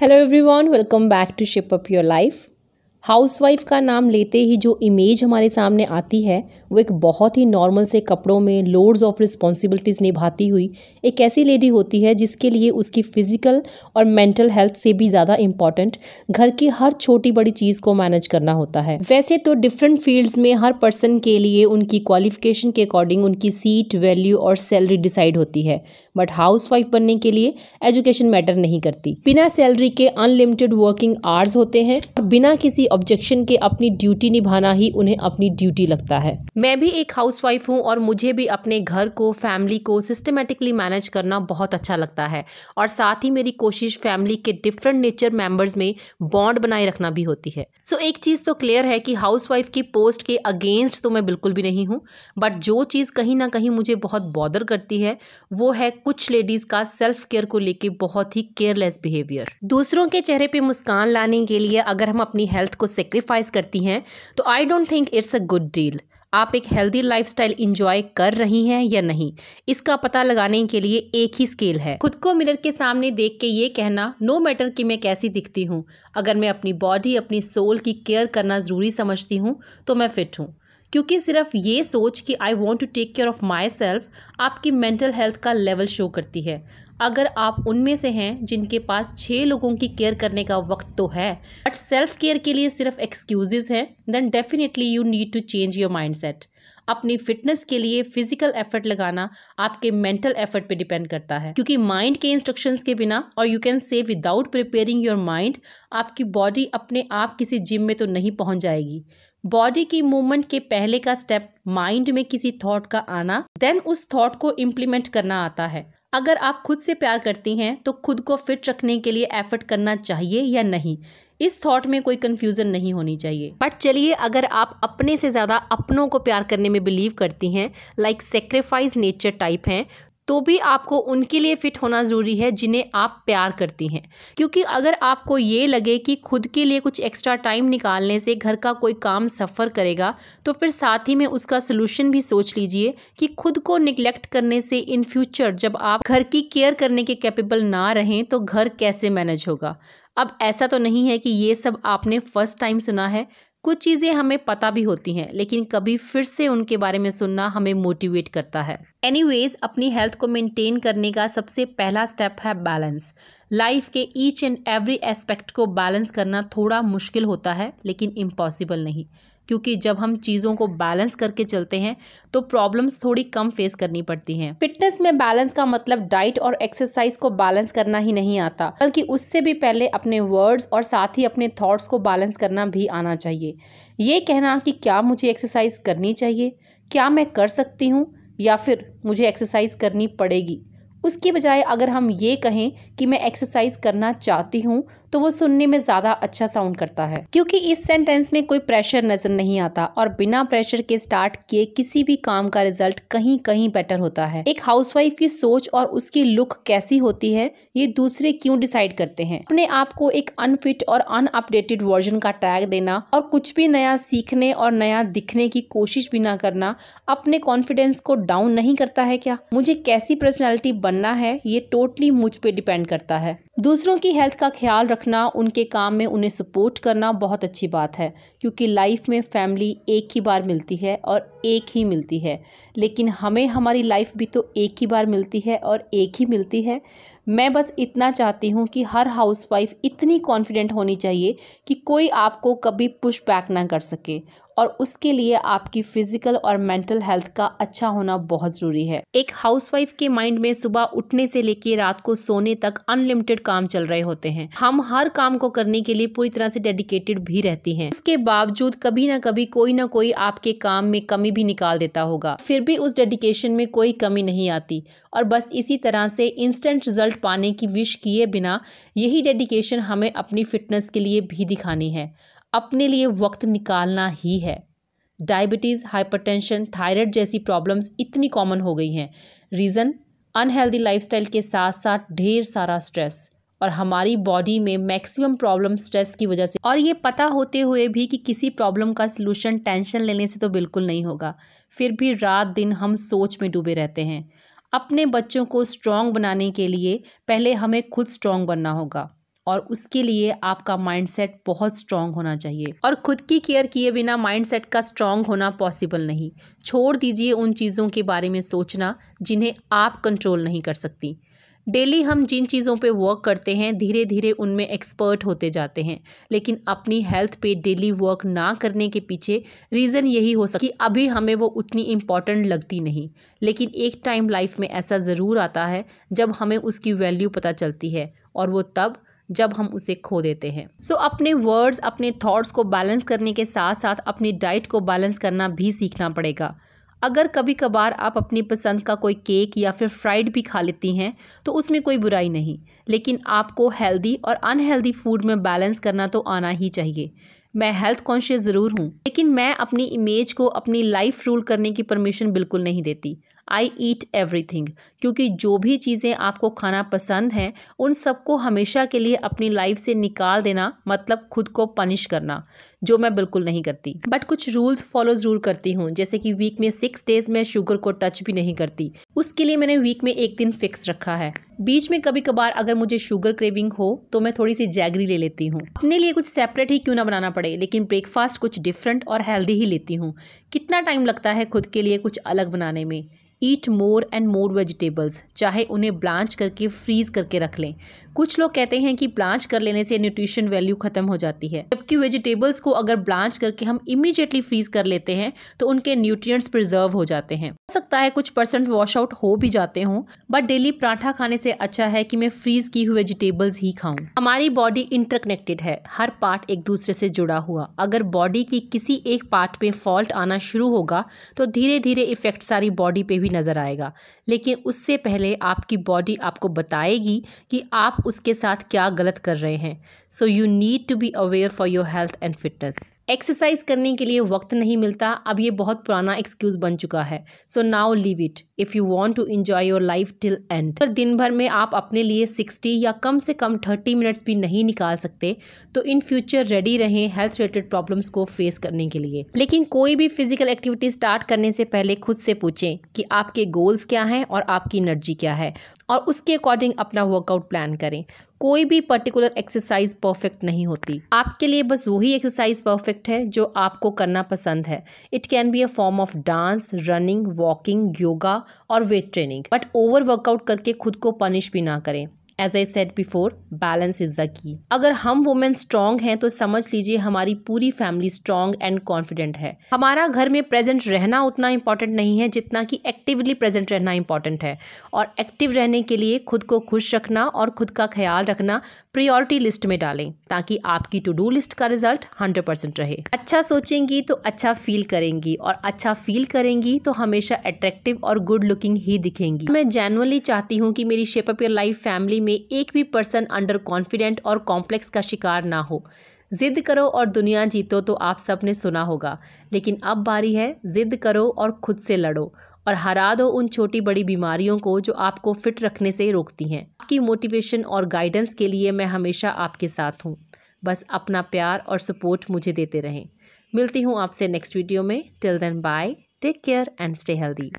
Hello everyone, welcome back to Ship Up Your Life. Housewife का नाम लेते ही जो इमेज हमारे सामने आती है वो एक बहुत ही नॉर्मल से कपड़ों में लोड्स ऑफ रिस्पॉन्सिबिलिटीज़ निभाती हुई एक ऐसी लेडी होती है जिसके लिए उसकी फ़िज़िकल और मेंटल हेल्थ से भी ज़्यादा इम्पॉर्टेंट घर की हर छोटी बड़ी चीज़ को मैनेज करना होता है वैसे तो डिफरेंट फील्ड्स में हर पर्सन के लिए उनकी क्वालिफिकेशन के अकॉर्डिंग उनकी सीट वैल्यू और सैलरी डिसाइड होती है बट हाउस वाइफ बनने के लिए एजुकेशन मैटर नहीं करती बिना सैलरी के अनलिमिटेड वर्किंग आवर्स होते हैं बिना किसी ऑब्जेक्शन के अपनी ड्यूटी निभाना ही उन्हें अपनी ड्यूटी लगता है मैं भी एक हाउसवाइफ हूँ और मुझे भी अपने घर को फैमिली को सिस्टमेटिकली मैनेज करना बहुत अच्छा लगता है और साथ ही मेरी कोशिश फैमिली के डिफरेंट नेचर मेंबर्स में बॉन्ड बनाए रखना भी होती है सो so, एक चीज़ तो क्लियर है कि हाउसवाइफ की पोस्ट के अगेंस्ट तो मैं बिल्कुल भी नहीं हूँ बट जो चीज़ कहीं ना कहीं मुझे बहुत बॉदर करती है वो है कुछ लेडीज़ का सेल्फ केयर को लेकर बहुत ही केयरलेस बिहेवियर दूसरों के चेहरे पर मुस्कान लाने के लिए अगर हम अपनी हेल्थ को सेक्रीफाइस करती हैं तो I don't think it's a good deal आप एक हेल्दी लाइफस्टाइल इंजॉय कर रही हैं या नहीं इसका पता लगाने के लिए एक ही स्केल है खुद को मिरर के सामने देख के ये कहना नो no मैटर कि मैं कैसी दिखती हूँ अगर मैं अपनी बॉडी अपनी सोल की केयर करना ज़रूरी समझती हूँ तो मैं फिट हूँ क्योंकि सिर्फ ये सोच कि I want to take care of myself आपकी मेंटल हेल्थ का लेवल शो करती है अगर आप उनमें से हैं जिनके पास छः लोगों की केयर करने का वक्त तो है बट सेल्फ केयर के लिए सिर्फ एक्सक्यूजेज हैं then definitely you need to change your mindset अपनी फिटनेस के लिए फिजिकल एफर्ट लगाना आपके मेंटल एफर्ट पे डिपेंड करता है क्योंकि माइंड के इंस्ट्रक्शंस के बिना और you can say without preparing your mind आपकी बॉडी अपने आप किसी जिम में तो नहीं पहुंच जाएगी बॉडी की मूवमेंट के पहले का स्टेप माइंड में किसी थॉट का आना देन उस थॉट को इम्प्लीमेंट करना आता है अगर आप खुद से प्यार करती हैं तो खुद को फिट रखने के लिए एफर्ट करना चाहिए या नहीं इस थॉट में कोई कन्फ्यूज़न नहीं होनी चाहिए बट चलिए अगर आप अपने से ज़्यादा अपनों को प्यार करने में बिलीव करती हैं लाइक सेक्रीफाइस नेचर टाइप हैं तो भी आपको उनके लिए फ़िट होना ज़रूरी है जिन्हें आप प्यार करती हैं क्योंकि अगर आपको ये लगे कि खुद के लिए कुछ एक्स्ट्रा टाइम निकालने से घर का कोई काम सफ़र करेगा तो फिर साथ ही में उसका सोल्यूशन भी सोच लीजिए कि खुद को निगलेक्ट करने से इन फ्यूचर जब आप घर की केयर करने के कैपेबल ना रहें तो घर कैसे मैनेज होगा अब ऐसा तो नहीं है कि ये सब आपने फर्स्ट टाइम सुना है कुछ चीज़ें हमें पता भी होती हैं लेकिन कभी फिर से उनके बारे में सुनना हमें मोटिवेट करता है एनीवेज अपनी हेल्थ को मेंटेन करने का सबसे पहला स्टेप है बैलेंस लाइफ के ईच एंड एवरी एस्पेक्ट को बैलेंस करना थोड़ा मुश्किल होता है लेकिन इम्पॉसिबल नहीं क्योंकि जब हम चीज़ों को बैलेंस करके चलते हैं तो प्रॉब्लम्स थोड़ी कम फेस करनी पड़ती हैं फिटनेस में बैलेंस का मतलब डाइट और एक्सरसाइज को बैलेंस करना ही नहीं आता बल्कि उससे भी पहले अपने वर्ड्स और साथ ही अपने थॉट्स को बैलेंस करना भी आना चाहिए ये कहना कि क्या मुझे एक्सरसाइज करनी चाहिए क्या मैं कर सकती हूँ या फिर मुझे एक्सरसाइज करनी पड़ेगी उसके बजाय अगर हम ये कहें कि मैं एक्सरसाइज करना चाहती हूँ तो वो सुनने में ज़्यादा अच्छा साउंड करता है क्योंकि इस सेंटेंस में कोई प्रेशर नज़र नहीं आता और बिना प्रेशर के स्टार्ट किए किसी भी काम का रिजल्ट कहीं कहीं बेटर होता है एक हाउसवाइफ की सोच और उसकी लुक कैसी होती है ये दूसरे क्यों डिसाइड करते हैं अपने आप को एक अनफिट और अनअपडेटेड वर्जन का टैग देना और कुछ भी नया सीखने और नया दिखने की कोशिश भी ना करना अपने कॉन्फिडेंस को डाउन नहीं करता है क्या मुझे कैसी पर्सनैलिटी बनना है ये टोटली मुझ पे डिपेंड करता है दूसरों की हेल्थ का ख्याल रखना उनके काम में उन्हें सपोर्ट करना बहुत अच्छी बात है क्योंकि लाइफ में फैमिली एक ही बार मिलती है और एक ही मिलती है लेकिन हमें हमारी लाइफ भी तो एक ही बार मिलती है और एक ही मिलती है मैं बस इतना चाहती हूँ कि हर हाउसवाइफ इतनी कॉन्फिडेंट होनी चाहिए कि कोई आपको कभी पुश बैक ना कर सके और उसके लिए आपकी फिजिकल और मेंटल हेल्थ का अच्छा होना बहुत ज़रूरी है एक हाउसवाइफ के माइंड में सुबह उठने से लेकर रात को सोने तक अनलिमिटेड काम चल रहे होते हैं हम हर काम को करने के लिए पूरी तरह से डेडिकेटेड भी रहती हैं उसके बावजूद कभी ना कभी कोई ना कोई आपके काम में कमी भी निकाल देता होगा फिर भी उस डेडिकेशन में कोई कमी नहीं आती और बस इसी तरह से इंस्टेंट रिजल्ट पाने की विश किए बिना यही डेडिकेशन हमें अपनी फिटनेस के लिए भी दिखानी है अपने लिए वक्त निकालना ही है डायबिटीज़ हाइपरटेंशन थायराइड जैसी प्रॉब्लम्स इतनी कॉमन हो गई हैं रीज़न अनहेल्दी लाइफस्टाइल के साथ साथ ढेर सारा स्ट्रेस और हमारी बॉडी में मैक्सिमम प्रॉब्लम स्ट्रेस की वजह से और ये पता होते हुए भी कि किसी प्रॉब्लम का सलूशन टेंशन लेने से तो बिल्कुल नहीं होगा फिर भी रात दिन हम सोच में डूबे रहते हैं अपने बच्चों को स्ट्रांग बनाने के लिए पहले हमें खुद स्ट्रांग बनना होगा और उसके लिए आपका माइंडसेट बहुत स्ट्रांग होना चाहिए और खुद की केयर किए बिना माइंडसेट का स्ट्रांग होना पॉसिबल नहीं छोड़ दीजिए उन चीज़ों के बारे में सोचना जिन्हें आप कंट्रोल नहीं कर सकती डेली हम जिन चीज़ों पे वर्क करते हैं धीरे धीरे उनमें एक्सपर्ट होते जाते हैं लेकिन अपनी हेल्थ पे डेली वर्क ना करने के पीछे रीज़न यही हो सकता कि अभी हमें वो उतनी इम्पॉर्टेंट लगती नहीं लेकिन एक टाइम लाइफ में ऐसा ज़रूर आता है जब हमें उसकी वैल्यू पता चलती है और वो तब जब हम उसे खो देते हैं सो so, अपने वर्ड्स अपने थॉट्स को बैलेंस करने के साथ साथ अपनी डाइट को बैलेंस करना भी सीखना पड़ेगा अगर कभी कभार आप अपनी पसंद का कोई केक या फिर फ्राइड भी खा लेती हैं तो उसमें कोई बुराई नहीं लेकिन आपको हेल्दी और अनहेल्दी फूड में बैलेंस करना तो आना ही चाहिए मैं हेल्थ कॉन्शियस ज़रूर हूँ लेकिन मैं अपनी इमेज को अपनी लाइफ रूल करने की परमिशन बिल्कुल नहीं देती आई ईट एवरीथिंग क्योंकि जो भी चीज़ें आपको खाना पसंद हैं उन सबको हमेशा के लिए अपनी लाइफ से निकाल देना मतलब खुद को पनिश करना जो मैं बिल्कुल नहीं करती बट कुछ रूल्स फॉलो ज़रूर करती हूँ जैसे कि वीक में सिक्स डेज़ मैं शुगर को टच भी नहीं करती उसके लिए मैंने वीक में एक दिन फिक्स रखा है बीच में कभी कभार अगर मुझे शुगर क्रेविंग हो तो मैं थोड़ी सी जैगरी ले लेती हूँ अपने लिए कुछ सेपरेट ही क्यों ना बनाना पड़े लेकिन ब्रेकफास्ट कुछ डिफरेंट और हेल्दी ही लेती हूँ कितना टाइम लगता है खुद के लिए कुछ अलग बनाने में ईट मोर एंड मोर वेजिटेबल्स चाहे उन्हें ब्लांच करके फ्रीज़ करके रख लें कुछ लोग कहते हैं कि ब्लांच कर लेने से न्यूट्रिशन वैल्यू खत्म हो जाती है जबकि वेजिटेबल्स को अगर ब्लांच करके हम इमीडिएटली फ्रीज कर लेते हैं तो उनके न्यूट्रिएंट्स प्रिजर्व हो जाते हैं हो सकता है कुछ परसेंट वॉश आउट हो भी जाते हों बट डेली पराठा खाने से अच्छा है कि मैं फ्रीज की हुई वेजिटेबल्स ही खाऊं हमारी बॉडी इंटरकनेक्टेड है हर पार्ट एक दूसरे से जुड़ा हुआ अगर बॉडी की किसी एक पार्ट पे फॉल्ट आना शुरू होगा तो धीरे धीरे इफेक्ट सारी बॉडी पे भी नजर आएगा लेकिन उससे पहले आपकी बॉडी आपको बताएगी कि आप उसके साथ क्या गलत कर रहे हैं so you need to be aware for your health and fitness exercise करने के लिए वक्त नहीं मिलता अब ये बहुत पुराना एक्सक्यूज़ बन चुका है so now leave it if you want to enjoy your life till end अगर दिन भर में आप अपने लिए सिक्सटी या कम से कम थर्टी मिनट्स भी नहीं निकाल सकते तो इन फ्यूचर रेडी रहें हेल्थ रिलेटेड प्रॉब्लम्स को फेस करने के लिए लेकिन कोई भी फिजिकल एक्टिविटी स्टार्ट करने से पहले खुद से पूछें कि आपके गोल्स क्या हैं और आपकी एनर्जी क्या है और उसके अकॉर्डिंग अपना वर्कआउट प्लान करें कोई भी पर्टिकुलर एक्सरसाइज परफेक्ट नहीं होती आपके लिए बस वही एक्सरसाइज परफेक्ट है जो आपको करना पसंद है it can be a form of dance running walking yoga और weight training but over workout करके खुद को पनिश भी ना करें as I said before balance is the key अगर हम वुमेन स्ट्रांग हैं तो समझ लीजिए हमारी पूरी फैमिली स्ट्रांग एंड कॉन्फिडेंट है हमारा घर में प्रेजेंट रहना उतना इंपॉर्टेंट नहीं है जितना कि एक्टिवली प्रेजेंट रहना इंपॉर्टेंट है और एक्टिव रहने के लिए खुद को खुश रखना और खुद का ख्याल रखना प्रियोरिटी लिस्ट में डालें ताकि आपकी टू डू लिस्ट का रिजल्ट 100 परसेंट रहे अच्छा सोचेंगी तो अच्छा फील करेंगी और अच्छा फील करेंगी तो हमेशा अट्रैक्टिव और गुड लुकिंग ही दिखेंगी मैं जेनुअनली चाहती हूँ कि मेरी shape up your life family में एक भी पर्सन अंडर कॉन्फिडेंट और कॉम्प्लेक्स का शिकार ना हो जिद करो और दुनिया जीतो तो आप सबने सुना होगा लेकिन अब बारी है जिद करो और खुद से लड़ो और हरा दो उन छोटी बड़ी बीमारियों को जो आपको फिट रखने से रोकती हैं आपकी मोटिवेशन और गाइडेंस के लिए मैं हमेशा आपके साथ हूँ बस अपना प्यार और सपोर्ट मुझे देते रहें मिलती हूँ आपसे नेक्स्ट वीडियो में till then bye take care and stay healthy